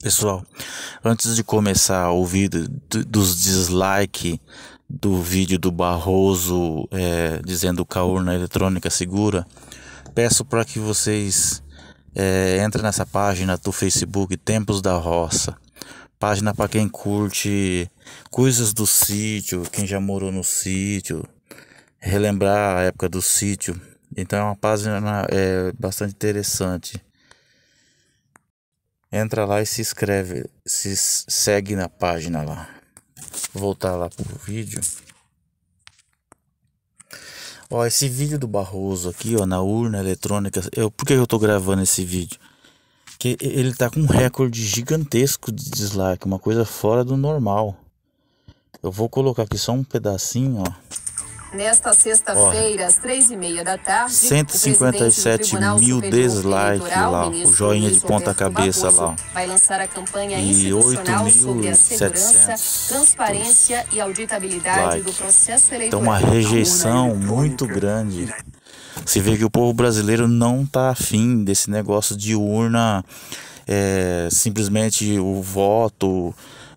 Pessoal, antes de começar o vídeo dos dislike do vídeo do Barroso é, dizendo que a urna eletrônica é segura, peço para que vocês é, entrem nessa página do Facebook Tempos da Roça. Página para quem curte coisas do sítio, quem já morou no sítio, relembrar a época do sítio. Então é uma página é, bastante interessante. Entra lá e se inscreve, se segue na página lá. Voltar lá pro vídeo. Ó, esse vídeo do Barroso aqui, ó, na urna eletrônica. Eu, por que eu tô gravando esse vídeo? Que ele tá com um recorde gigantesco de dislike, uma coisa fora do normal. Eu vou colocar aqui só um pedacinho, ó. Nesta sexta-feira, às três e meia da tarde, 157 mil dislikes lá, o joinha de ponta-cabeça lá. Vai lançar a campanha e 8.700 sobre a segurança, transparência e auditabilidade like. do processo eleitoral. Então, uma né? rejeição né? muito grande. Se vê que o povo brasileiro não está afim desse negócio de urna, é, simplesmente o voto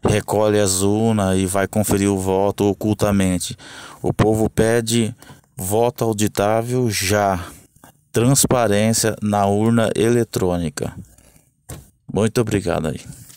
recolhe as urnas e vai conferir o voto ocultamente. O povo pede voto auditável já. Transparência na urna eletrônica. Muito obrigado aí.